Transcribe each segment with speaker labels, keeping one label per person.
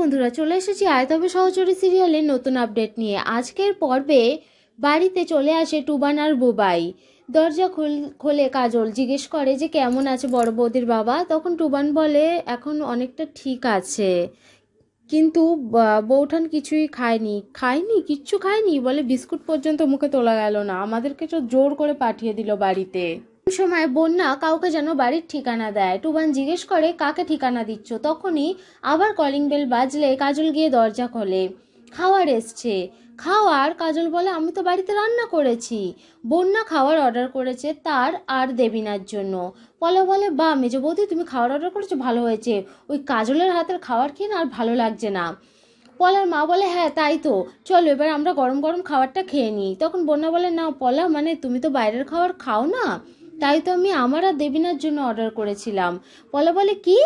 Speaker 1: বন্ধুরা চলে এসেছি আয়তবে সহচরী সিরিয়ালের নতুন আপডেট নিয়ে আজকের পর্বে বাড়িতে চলে আসে টুবান আর বুবাই দরজা খোলে কাজল জিজ্ঞেস করে যে কেমন আছে বড় বৌদির বাবা তখন টুবান বলে এখন অনেকটা ঠিক আছে কিন্তু বৌঠান কিছুই খায়নি খায়নি কিচ্ছু খায়নি বলে বিস্কুট পর্যন্ত মুখে তোলা গেল না আমাদেরকে তো জোর করে পাঠিয়ে দিল বাড়িতে সময় বন্যা কাউকে যেন বাড়ির ঠিকানা দেয় টুবান জিজ্ঞেস করে কাকে ঠিকানা দিচ্ছ তখনই আবার কলিং বেল বাজলে কাজল গিয়ে দরজা খোলে খাওয়ার এসছে খাওয়ার কাজল বলে আমি তো বাড়িতে রান্না করেছি বন্যা খাওয়ার অর্ডার করেছে তার আর দেবিনার জন্য পলা বলে বা মেজ বৌদি তুমি খাওয়ার অর্ডার করেছো ভালো হয়েছে ওই কাজলের হাতের খাওয়ার খেয়ে না আর ভালো লাগছে না পলার মা বলে হ্যাঁ তাই তো চলো এবার আমরা গরম গরম খাবারটা খেয়ে নিই তখন বন্যা বলে না পলা মানে তুমি তো বাইরের খাবার খাও না তাই তো আমি আমার আর দেবিনার জন্য অর্ডার করেছিলাম বলা বলে কি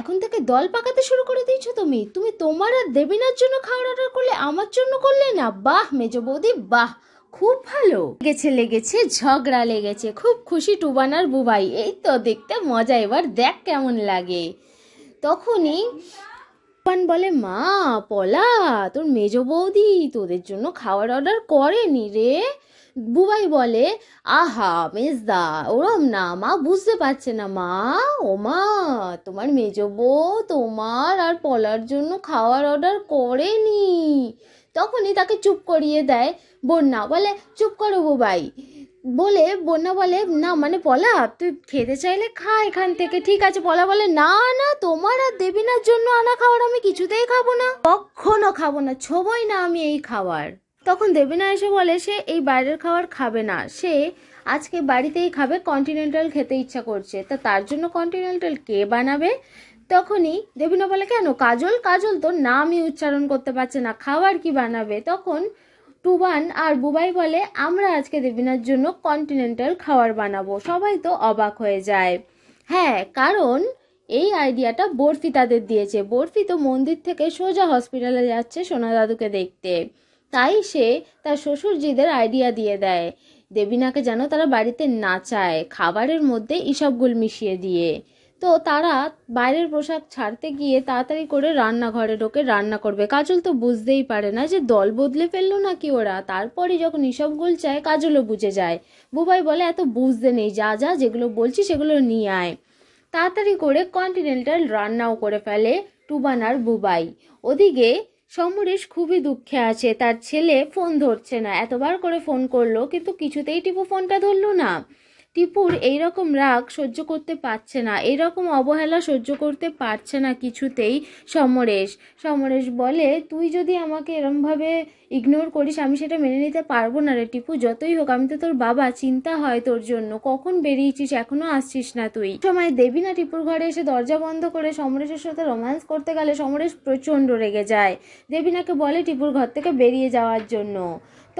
Speaker 1: এখন থেকে দল পাকাতে শুরু করে দিয়েছো তুমি তুমি তোমার আর দেবিনার জন্য খাওয়ার অর্ডার করলে আমার জন্য করলে না বাহ মেজ বৌদি বাহ খুব ভালো লেগেছে লেগেছে ঝগড়া লেগেছে খুব খুশি টুবানার বুবাই এই তো দেখতে মজা এবার দেখ কেমন লাগে তখনই পান বলে মা পলা তোর মেজ বৌদি তোদের জন্য খাওয়ার অর্ডার করেনি রে বুবাই বলে আহা মেজদা ওরম না মা বুঝতে পারছে না মা ও মা তোমার মেজ বউ তোমার আর পলার জন্য খাওয়ার অর্ডার করেনি তখনই তাকে চুপ করিয়ে দেয় বন্যা বলে চুপ করো বুবাই বলে বন্যা বলে না মানে পলা তুই খেতে চাইলে খা এখান থেকে ঠিক আছে পলা বলে না না তোমার আর দেবিনার জন্য আনা খাবার আমি কিছুতেই খাবো না কখনো খাবো না ছোবই না আমি এই খাবার তখন দেবিনা এসে বলে সে এই বাইরের খাবার খাবে না সে আজকে বাড়িতেই খাবে কন্টিনেন্টাল খেতে ইচ্ছা করছে তা তার জন্য কন্টিনেন্টাল কে বানাবে তখনই দেবিনা বলে কেন কাজল কাজল তো নামই উচ্চারণ করতে পারছে না খাবার কি বানাবে তখন টুবান আর বুবাই বলে আমরা আজকে দেবিনার জন্য কন্টিনেন্টাল খাবার বানাবো সবাই তো অবাক হয়ে যায় হ্যাঁ কারণ এই আইডিয়াটা বরফি তাদের দিয়েছে বরফি তো মন্দির থেকে সোজা হসপিটালে যাচ্ছে সোনা দাদুকে দেখতে তাই সে তার শ্বশুরজিদের আইডিয়া দিয়ে দেয় দেবিনাকে যেন তারা বাড়িতে না চায় খাবারের মধ্যে ইসবগুল মিশিয়ে দিয়ে তো তারা বাইরের পোশাক ছাড়তে গিয়ে তাড়াতাড়ি করে রান্নাঘরে ঢোকে রান্না করবে কাজল তো বুঝতেই পারে না যে দল বদলে ফেললো নাকি ওরা তারপরে যখন ইসবগুল চায় কাজলও বুঝে যায় বুবাই বলে এত বুঝতে নেই যা যা যেগুলো বলছি সেগুলো নিয়ে আয় তাড়াতাড়ি করে কন্টিনেন্টাল রান্নাও করে ফেলে টুবানার বুবাই ওদিকে সমরেশ খুবই দুঃখে আছে তার ছেলে ফোন ধরছে না এতবার করে ফোন করলো কিন্তু কিছুতেই টিপু ফোনটা ধরলো না টিপুর এইরকম রাগ সহ্য করতে পারছে না এরকম অবহেলা সহ্য করতে পারছে না কিছুতেই সমরেশ সমরেশ বলে তুই যদি আমাকে এরমভাবে ইগনোর করিস আমি সেটা মেনে নিতে পারবো না রে টিপু যতই হোক আমি তো তোর বাবা চিন্তা হয় তোর জন্য কখন বেরিয়েছিস এখনো আসছিস না তুই সময় দেবী না টিপুর ঘরে এসে দরজা বন্ধ করে সমরেশের সাথে রোম্যান্স করতে গেলে সমরেশ প্রচণ্ড রেগে যায় দেবীনাকে বলে টিপুর ঘর থেকে বেরিয়ে যাওয়ার জন্য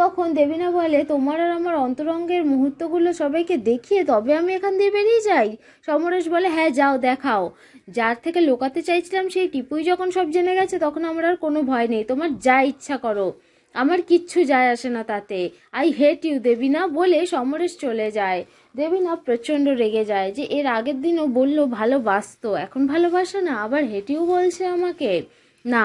Speaker 1: তখন দেবিনা বলে তোমার আর আমার অন্তরঙ্গের মুহূর্তগুলো সবাইকে দেখিয়ে তবে আমি এখান দিয়ে বেরিয়ে যাই সমরেশ বলে হ্যাঁ যাও দেখাও যার থেকে লোকাতে চাইছিলাম সেই টিপুই যখন সব জেনে গেছে তখন আমার আর কোনো ভয় নেই তোমার যা ইচ্ছা করো আমার কিচ্ছু যায় আসে না তাতে আই হেট ইউ দেবিনা বলে সমরেশ চলে যায় দেবিনা প্রচণ্ড রেগে যায় যে এর আগের দিনও বললো ভালোবাসতো এখন ভালোবাসে না আবার হেটিও বলছে আমাকে না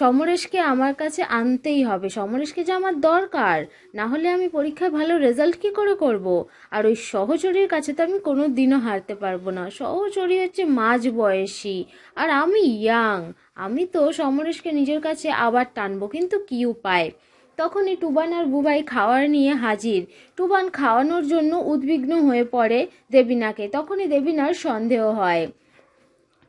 Speaker 1: সমরেশকে আমার কাছে আনতেই হবে সমরেশকে যে আমার দরকার না হলে আমি পরীক্ষায় ভালো রেজাল্ট কি করে করব। আর ওই সহচরীর কাছে তো আমি কোনো দিনও হারতে পারবো না সহচরী হচ্ছে মাঝ বয়সী আর আমি ইয়াং আমি তো সমরেশকে নিজের কাছে আবার টানবো কিন্তু কি উপায় তখনই টুবান আর বুবাই খাওয়ার নিয়ে হাজির টুবান খাওয়ানোর জন্য উদ্বিগ্ন হয়ে পড়ে দেবিনাকে তখনই দেবিনার সন্দেহ হয়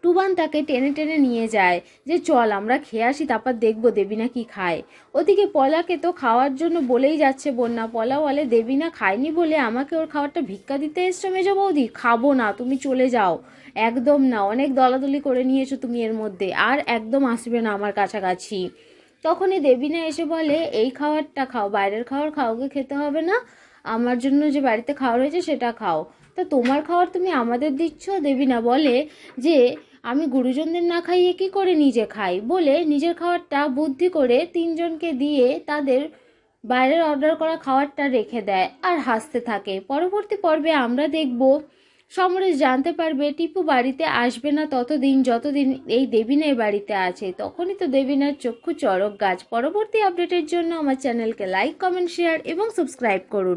Speaker 1: টুবান তাকে টেনে টেনে নিয়ে যায় যে চল আমরা খেয়ে আসি তারপর দেখবো দেবিনা কি খায় ওদিকে পলাকে তো খাওয়ার জন্য বলেই যাচ্ছে বন্যা পলা বলে দেবিনা খায়নি বলে আমাকে ওর খাবারটা ভিক্ষা দিতে এসছো মেজো বৌদি খাবো না তুমি চলে যাও একদম না অনেক দলাদলি করে নিয়েছো তুমি এর মধ্যে আর একদম আসবে না আমার কাছাকাছি তখনই দেবিনা এসে বলে এই খাবারটা খাও বাইরের খাবার খাওকে খেতে হবে না আমার জন্য যে বাড়িতে খাওয়া রয়েছে সেটা খাও তা তোমার খাওয়ার তুমি আমাদের দিচ্ছ না বলে যে আমি গুরুজনদের না খাইয়ে কি করে নিজে খাই বলে নিজের খাওয়ারটা বুদ্ধি করে তিনজনকে দিয়ে তাদের বাইরের অর্ডার করা খাওয়ারটা রেখে দেয় আর হাসতে থাকে পরবর্তী পর্বে আমরা দেখব সমরেশ জানতে পারবে টিপু বাড়িতে আসবে না ততদিন যতদিন এই দেবিনের বাড়িতে আছে তখনই তো দেবিনার চক্ষু চরক গাছ পরবর্তী আপডেটের জন্য আমার চ্যানেলকে লাইক কমেন্ট শেয়ার এবং সাবস্ক্রাইব করুন